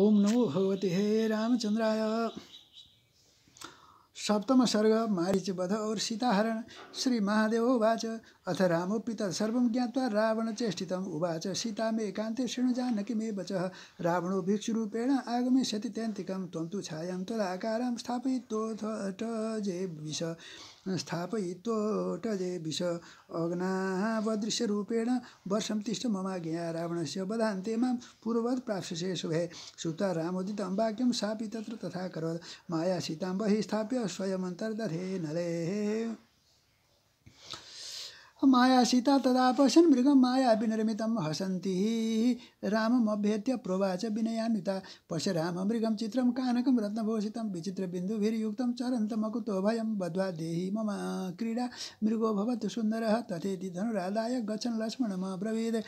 ओम नमो भगवते हे रामचंद्राय सप्तम सर्ग मारिच वध और सीताहरण श्री महादेव उवाच अथ रामो सर्व ज्ञावा रावण रावणचेष्टितम् उवाच सीता मे कान्ते शृणु जानकी मे वच रावणो भिक्षुरूपेण सति तेन्तिकं त्वं तु छायां तदाकारां स्थापयित्वोऽथ जे विष बदृश्य रूपेण वर्षम तिष्ठ ममाज्ञया रावणस्य बधान्ते मां पूर्ववत् प्राप्स्यसे शुभे सुता रामोदितं वाक्यं सापि तत्र तथा करोत् माया सीतां बहिः स्थाप्य स्वयमन्तर्दधे नरे माया सीता तदापशन् मृगम माया विनिर्मितं हसन्ति रामम प्रोवाच विनयान्विता पश्य मृगम चित्रम कानकम रत्नभूषितं विचित्रबिन्दुभिर्युक्तं चरन्तम् अकुतो बद्वा बध्वा देहि मम क्रीडा मृगो भवतु सुन्दरः तथेति धनुरादाय गच्छन् ब्रवेद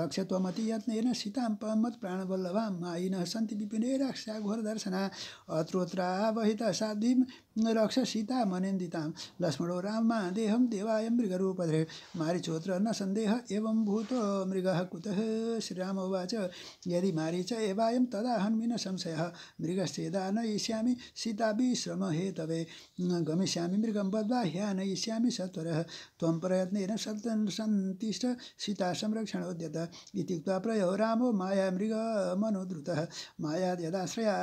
रक्ष त्वमति यत्नेन सीतां पमत् प्राणवल्लभां मायिनः सन्ति विपिने दर्शना घोरदर्शना अत्रोत्रावहिता साध्वीं रक्ष सीता मनेन्दितां लक्ष्मणो राममा देहं देवाय मृगरूपधे मारिचोत्र न सन्देह एवं भूत मृगः कुतः श्रीराम उवाच यदि मारीच एवायं तदा हन्मिन संशयः मृगश्चेदा नयिष्यामि तवे गमिष्यामि मृगं बद्वा ह्यानयिष्यामि सत्वरः त्वं प्रयत्नेन सन् सन्तिष्ठ सीता संरक्षणोद्यत इत्युक्त्वा प्रयो रामो माया मृगमनुद्रुतः माया यदाश्रया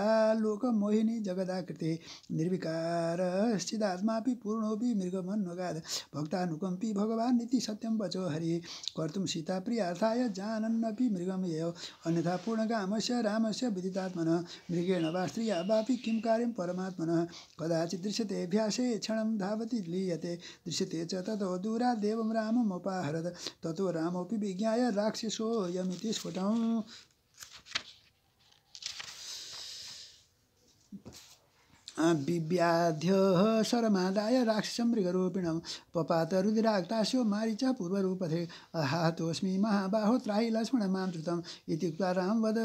लोकमोहिनी जगदाकृतिः निर्विकारश्चिदात्मापि पूर्णोऽपि मृगमन्वगाद भक्तानुकम्पी भगवान् इति सत्यम बचो हरि कर्तुम सीता प्रियार्थाय जानन्नपि मृगम ययो अन्यथा पूर्णकामस्य रामस्य विदितात्मनः मृगेण वा स्त्रिया वापि किं कार्यं परमात्मनः कदाचित् दृश्यते अभ्यासे क्षणं धावति लीयते दृश्यते च ततो दूरादेवं राममुपाहरत ततो रामोऽपि विज्ञाय राक्षसोऽयमिति स्फुटम् विव्याध्योः सरमादाय राक्षसं मृगरूपिणं पपात रुदिराक्तास्यो मारिच पूर्वरूपथे अहातोऽस्मि महाबाहो त्राहि लक्ष्मणमान्तृतम् इत्युक्त्वा राम वद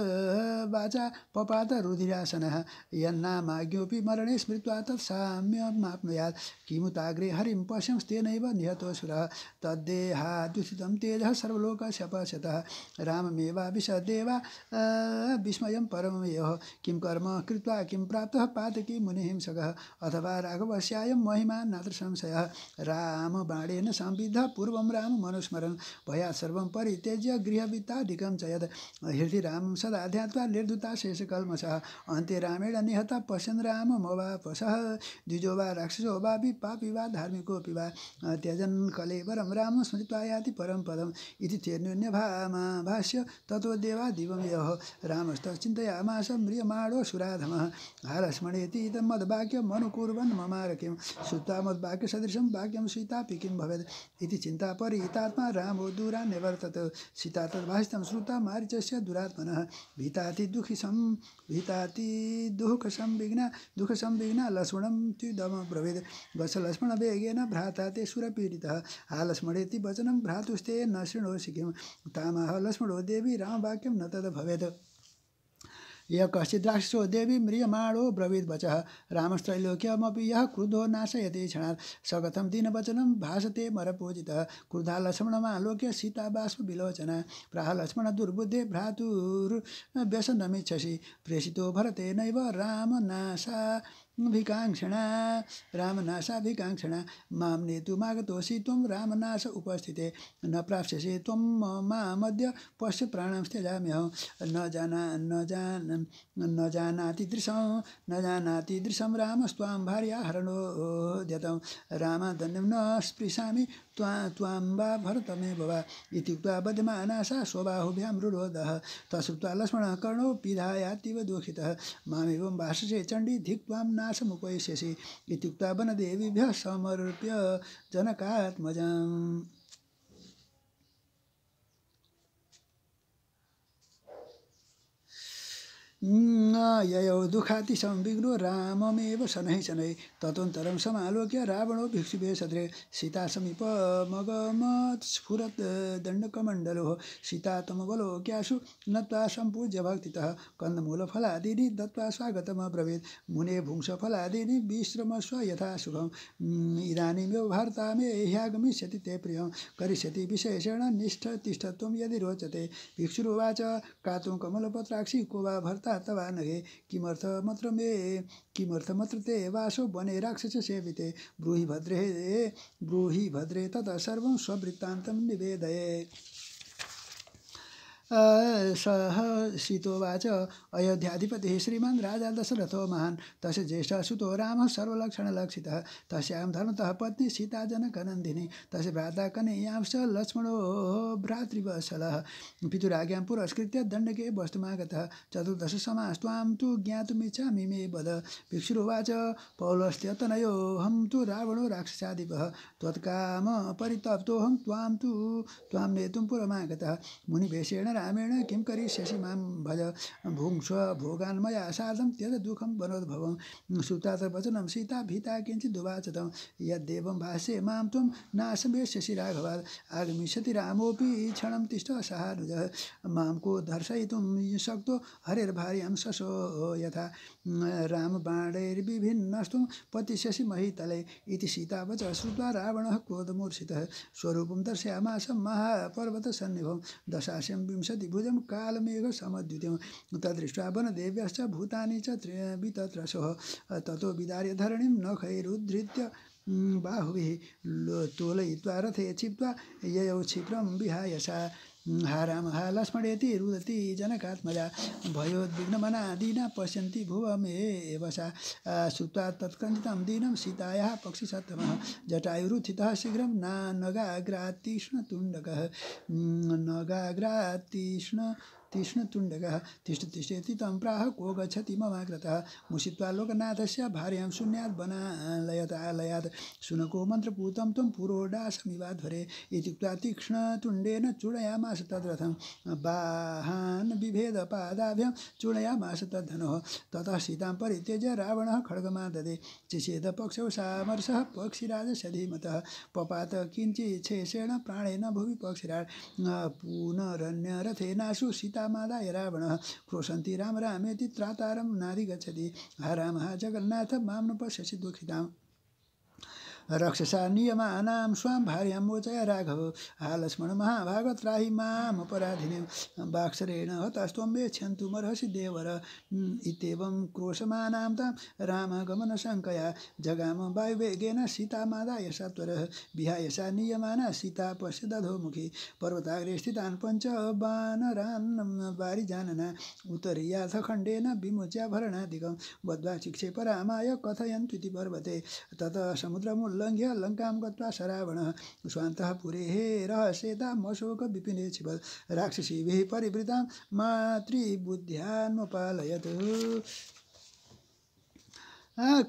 वाचा पपात रुधिरासनः यन्नामाज्ञोऽपि मरणे स्मृत्वा तत्साम्यमाप्नुयात् किमुताग्रे हरिं पश्यंस्तेनैव निहतोऽसुरः तद्देहाद्युषितं तेजः सर्वलोकशपशतः राममेवाभिषदेवा विस्मयं परमयोः किं कर्म कृत्वा किं प्राप्तः पातकी मुनि नहिंसकः अथवा राघवस्यायं महिमा नात्र संशयः रामबाणेन संविद्ध पूर्वं राम मनुस्मरण भया सर्वं परित्यज्य गृहवित्ताधिकं च यद् हृदि रामं सदा ध्यात्वा निर्धुता शेषकल्मषः अन्ते रामेण निहता पश्यन् राम मोवापसः द्विजो वा राक्षसो वा पापी वा धार्मिकोऽपि वा त्यजन् कलेवरं राम स्मृत्वा याति परं पदम् इति भामा भाष्य ततो देवा दिवं यः रामस्तश्चिन्तयामास म्रियमाणो सुराधमः हारस्मणेति इदं मद्वाक्यम् सुतामद वाक्य शुद्धामद्वाक्यसदृशं वाक्यं सीतापि किं भवेत् इति चिन्ता हितात्मा रामो निवर्तत सीता तद्भाषितं श्रुता मारिचस्य दुरात्मनः भीताति दुःखि सं भीताति दुःखसंविघ्न दुःखसंविघ्न लक्ष्मणं त्युदम ब्रवीद् वस लक्ष्मणवेगेन भ्राता ते सुरपीडितः हा लक्ष्मणेति वचनं भ्रातुस्ते न शृणोषि किं तामाह लक्ष्मणो देवी रामवाक्यं न तद् भवेत् यः देवी म्रियमाणो ब्रवीद्वचः रामस्त्रैलोक्यमपि यः क्रुधो नाशयति क्षणात् सगतं दिनवचनं भासते मरपूजितः क्रुधा लक्ष्मणमालोक्य सीता बाष्पविलोचना प्राह लक्ष्मण दुर्बुद्धे भ्रातुर्व्यसनमिच्छसि प्रेषितो भरतेनैव रामनाशा भिकाङ्क्षिणा भिकाङ्क्षणा मां नेतु मागतोसि त्वं रामनाश उपस्थिते न प्राप्स्यसि त्वं मामद्य पश्य प्राणं त्यजाम्यहं न जाना न जान न जानाति दृशं न जानाति दृशं रामस्त्वां भार्या हरणो ध्यतं राम न स्पृशामि त्वा त्वाम्बा भरतमेव वा इति बध्यमाना सा स्वबाहुभ्यां रुरोधः तसुक्त्वा लक्ष्मणः कर्णौ पिधायातीव दुःखितः मामेवं भाषसे चण्डी धिक् त्वां नाशमुपैशसि इत्युक्त्वा वनदेवीभ्यः समर्प्य जनकात्मजाम् ययौ दुःखातिसंविघ्नो राममेव शनै शनै ततन्तरम समालोक्य रावणो भिक्षुभे सदृ सीतासमीपमगमत्स्फुरत् दण्डकमण्डलोः सीतातमवलोक्यासु नत्वा सम्पूज्य भक्तितः कन्दमूलफलादीनि दत्त्वा स्वागतमब्रवीत् मुने विश्रम स्व यथा सुखम् इदानीमेव भारतामे ह्यागमिष्यति ते प्रियं करिष्यति विशेषेण निष्ठतिष्ठत्वं यदि रोचते भिक्षुरुवाच कातुं कमलपत्राक्षी को वा भर्ता तवा नगे किमर्थ मत्र मे ते वासो वने राक्षस सेविते ब्रूहि भद्रे ब्रूहि भद्रे तदा सर्वं स्ववृत्तान्तं निवेदये सह सीतोवाच अयोध्याधिपति श्रीमान् राजा दशरथो महान् तस्य ज्येष्ठ सुतो रामः सर्वलक्षणलक्षितः तस्यां धर्मतः पत्नी सीता जनकनन्दिनी तस्य भ्राता कनैयांश्च लक्ष्मणो भ्रातृवसलः पितुराज्ञां पुरस्कृत्य दण्डके वस्तुमागतः चतुर्दश समास्त्वां तु ज्ञातुमिच्छामि मे वद भिक्षुरुवाच पौलस्त्यतनयोऽहं तु रावणो राक्षसादिपः त्वत्काम परितप्तोऽहं त्वां तु त्वां नेतुं पुरमागतः मुनिवेशेण रामेण किं करिष्यसि मां भज भुङ्क्ष भोगान्मय असाधं त्यज दुःखं वनोद्भवं सुता त वचनं सीता भीता किञ्चित् दुवाच यद्देवं भाष्ये मां त्वं नाशमेष्यसि राघवात् आगमिष्यति रामोऽपि क्षणं तिष्ठ सहानुज मां को दर्शयितुं शक्तो हरेर्भार्यां अंशसो यथा रामबाणैर्विभिन्नस्तु पतिष्यसि महितले इति सीतावच श्रुत्वा रावणः क्रोधमूर्छितः स्वरूपं दर्शयामासं महापर्वतसन्निभं दशाशं विंश दिग्भुजं कालमेघ समद्युतिं तदृष्ट्वा देव्यश्च भूतानि च तत्र तत्रसः ततो विदार्य धरणीं नखैरुद्धृत्य बाहुभिः तोलयित्वा रथे क्षिप्त्वा ययौ क्षिप्रं विहाय सा हाराम हा यति रुदति जनकात्मजा भयो मना दिना पश्यन्ती भुवम हे वसा श्रुत्वा तत्कन्दितं दिनं सीतायाः पक्षिसत्तमः जटायुरुथितः शीघ्रं ना तुण्डकः नगाग्रातीष्ण तीक्ष्णतुण्डकः तिष्ठतिष्ठेति तं प्राह को गच्छति ममाकृतः मुषित्वा लोकनाथस्य भार्यां शून्यात् बनालयत आलयात् शुनको मन्त्रपूतं त्वं पुरोडासमिवाध्वरे इत्युक्त्वा तीक्ष्णतुण्डेन चूडयामास तद्रथं बाहान् बिभेदपादाभ्यां चूडयामास तद्धनुः ततः सीतां परित्यज्य रावणः खड्गमाददे चिषेद पक्षौ सामर्षः पक्षिराजस्य धीमतः पपात किञ्चिच्छेषेण प्राणेन भुवि पक्षिराज पुनरन्यरथेनाशु सीता सीतामालाय रावण क्रोशन्ति राम रामेति त्रातारं नारी गच्छति हा राम हा जगन्नाथ मां पश्यसि दुःखिताम् रक्षसा नियमानां स्वां भार्याम्बोचया राघव हा लक्ष्मण महाभागत राही माम अपराधिने बाक्सरेण हतास्त्वं वेक्षन्तुमर्हसि देवर इत्येवं क्रोशमानां तां रामगमनशङ्कया जगाम वायुवेगेन सीतामादा यसा त्वरः विहायसा नियमाना सीता दधोमुखी पर्वताग्रे स्थितान् पञ्च बानरान् वारिजानना खण्डेन विमुच्या भरणाधिकं बद्वा शिक्षे परामाय कथयन्त्विति पर्वते ततः समुद्रमूल लङ्काम गत्वा शरावण स्वान्त पुरे हे रहस्यतामशोक विपिने राक्षसी राक्षसीभिः परिवृतां मातृबुद्ध्यान्मुपालयत्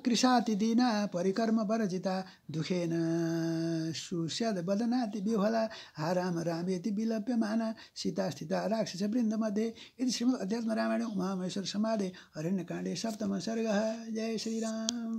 कृषातिदिना परिकर्म वरजिता दुखेन सुस्याद बदनाति विह्वला हा राम रामेति विलप्यमाना सीता स्थिता राक्षस वृन्दमध्ये यदि श्रीमद् अध्यात्म रामायण उमामहेश्वर समाधे हरिण्यकाण्डे सप्तम सर्गः जय श्रीराम